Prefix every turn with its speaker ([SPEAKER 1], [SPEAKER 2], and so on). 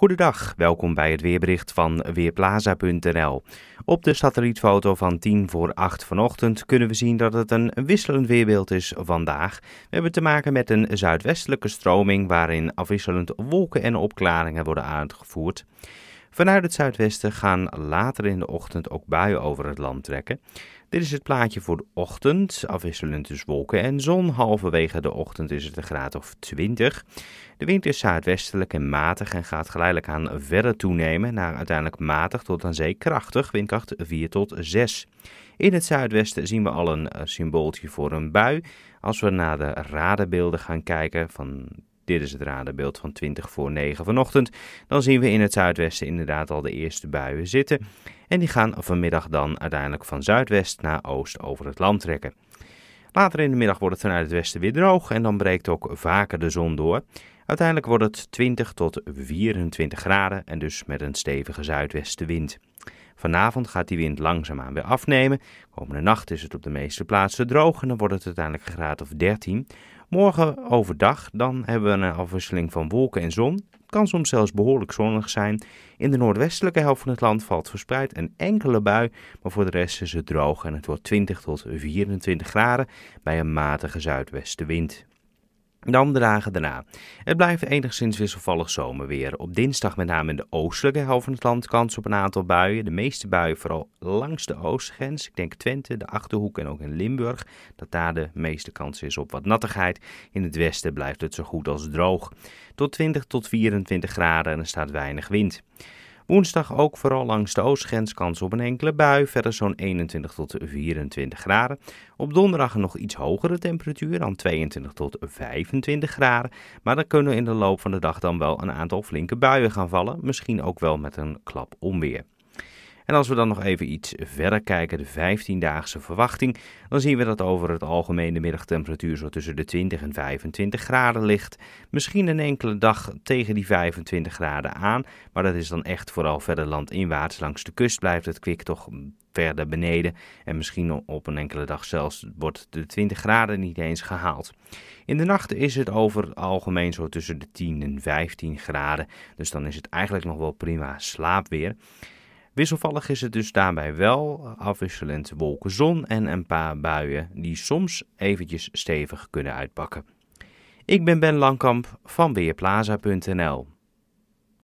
[SPEAKER 1] Goedendag, welkom bij het weerbericht van Weerplaza.nl. Op de satellietfoto van 10 voor 8 vanochtend kunnen we zien dat het een wisselend weerbeeld is vandaag. We hebben te maken met een zuidwestelijke stroming waarin afwisselend wolken en opklaringen worden uitgevoerd. Vanuit het zuidwesten gaan later in de ochtend ook buien over het land trekken. Dit is het plaatje voor de ochtend, afwisselend tussen wolken en zon. Halverwege de ochtend is het een graad of 20. De wind is zuidwestelijk en matig en gaat geleidelijk aan verder toenemen naar uiteindelijk matig tot aan zee krachtig, windkracht 4 tot 6. In het zuidwesten zien we al een eh, symbooltje voor een bui. Als we naar de radenbeelden gaan kijken van dit is het radenbeeld van 20 voor 9 vanochtend. Dan zien we in het zuidwesten inderdaad al de eerste buien zitten. En die gaan vanmiddag dan uiteindelijk van zuidwest naar oost over het land trekken. Later in de middag wordt het vanuit het westen weer droog en dan breekt ook vaker de zon door. Uiteindelijk wordt het 20 tot 24 graden en dus met een stevige zuidwestenwind. Vanavond gaat die wind langzaamaan weer afnemen. Komende nacht is het op de meeste plaatsen droog en dan wordt het uiteindelijk graad of 13. Morgen overdag dan hebben we een afwisseling van wolken en zon. Kan soms zelfs behoorlijk zonnig zijn. In de noordwestelijke helft van het land valt verspreid een enkele bui, maar voor de rest is het droog en het wordt 20 tot 24 graden bij een matige zuidwestenwind. Dan de dagen daarna. Het blijft enigszins wisselvallig zomerweer. Op dinsdag met name in de oostelijke helft van het land kans op een aantal buien. De meeste buien vooral langs de oostgrens. Ik denk Twente, de Achterhoek en ook in Limburg. Dat daar de meeste kans is op wat nattigheid. In het westen blijft het zo goed als droog. Tot 20 tot 24 graden en er staat weinig wind. Woensdag ook vooral langs de oostgrens kans op een enkele bui, verder zo'n 21 tot 24 graden. Op donderdag nog iets hogere temperatuur dan 22 tot 25 graden, maar dan kunnen in de loop van de dag dan wel een aantal flinke buien gaan vallen, misschien ook wel met een klap onweer. En als we dan nog even iets verder kijken, de 15-daagse verwachting, dan zien we dat over het algemeen de middagtemperatuur zo tussen de 20 en 25 graden ligt. Misschien een enkele dag tegen die 25 graden aan, maar dat is dan echt vooral verder landinwaarts. Langs de kust blijft het kwik toch verder beneden. En misschien op een enkele dag zelfs wordt de 20 graden niet eens gehaald. In de nachten is het over het algemeen zo tussen de 10 en 15 graden. Dus dan is het eigenlijk nog wel prima slaapweer. Wisselvallig is het dus daarbij wel, afwisselend wolken zon en een paar buien die soms eventjes stevig kunnen uitpakken. Ik ben Ben Langkamp van Weerplaza.nl.